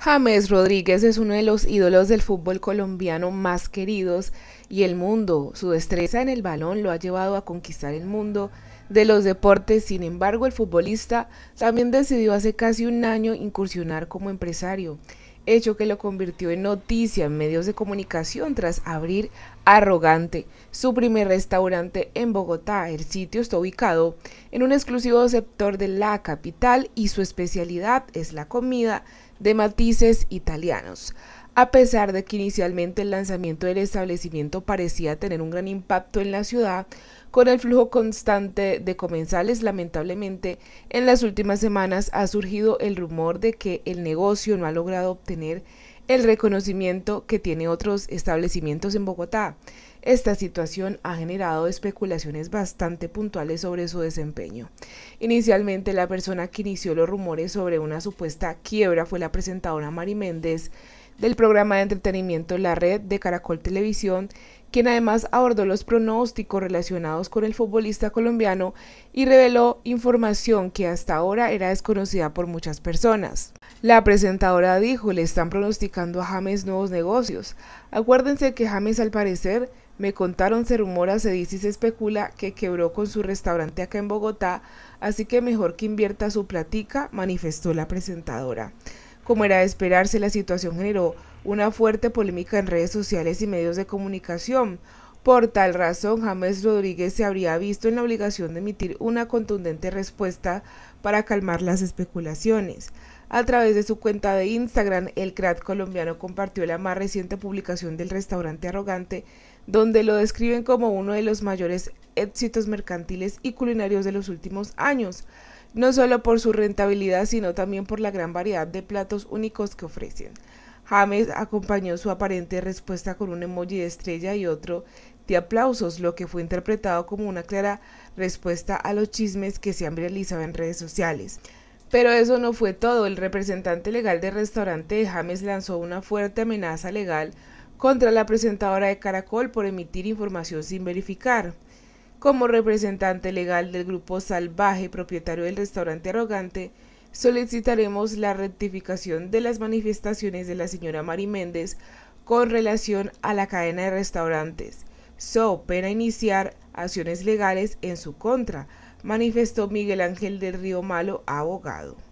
James Rodríguez es uno de los ídolos del fútbol colombiano más queridos y el mundo. Su destreza en el balón lo ha llevado a conquistar el mundo de los deportes. Sin embargo, el futbolista también decidió hace casi un año incursionar como empresario hecho que lo convirtió en noticia en medios de comunicación tras abrir Arrogante, su primer restaurante en Bogotá. El sitio está ubicado en un exclusivo sector de la capital y su especialidad es la comida de matices italianos. A pesar de que inicialmente el lanzamiento del establecimiento parecía tener un gran impacto en la ciudad, con el flujo constante de comensales, lamentablemente, en las últimas semanas ha surgido el rumor de que el negocio no ha logrado obtener el reconocimiento que tiene otros establecimientos en Bogotá. Esta situación ha generado especulaciones bastante puntuales sobre su desempeño. Inicialmente, la persona que inició los rumores sobre una supuesta quiebra fue la presentadora Mari Méndez, del programa de entretenimiento La Red de Caracol Televisión, quien además abordó los pronósticos relacionados con el futbolista colombiano y reveló información que hasta ahora era desconocida por muchas personas. La presentadora dijo, le están pronosticando a James nuevos negocios. Acuérdense que James al parecer, me contaron, se rumora, se dice y se especula que quebró con su restaurante acá en Bogotá, así que mejor que invierta su platica, manifestó la presentadora. Como era de esperarse, la situación generó una fuerte polémica en redes sociales y medios de comunicación. Por tal razón, James Rodríguez se habría visto en la obligación de emitir una contundente respuesta para calmar las especulaciones. A través de su cuenta de Instagram, el crack colombiano compartió la más reciente publicación del restaurante arrogante, donde lo describen como uno de los mayores éxitos mercantiles y culinarios de los últimos años no solo por su rentabilidad, sino también por la gran variedad de platos únicos que ofrecen. James acompañó su aparente respuesta con un emoji de estrella y otro de aplausos, lo que fue interpretado como una clara respuesta a los chismes que se han realizado en redes sociales. Pero eso no fue todo, el representante legal del restaurante de James lanzó una fuerte amenaza legal contra la presentadora de Caracol por emitir información sin verificar. Como representante legal del grupo salvaje propietario del restaurante arrogante, solicitaremos la rectificación de las manifestaciones de la señora Mari Méndez con relación a la cadena de restaurantes. So pena iniciar acciones legales en su contra, manifestó Miguel Ángel del Río Malo, abogado.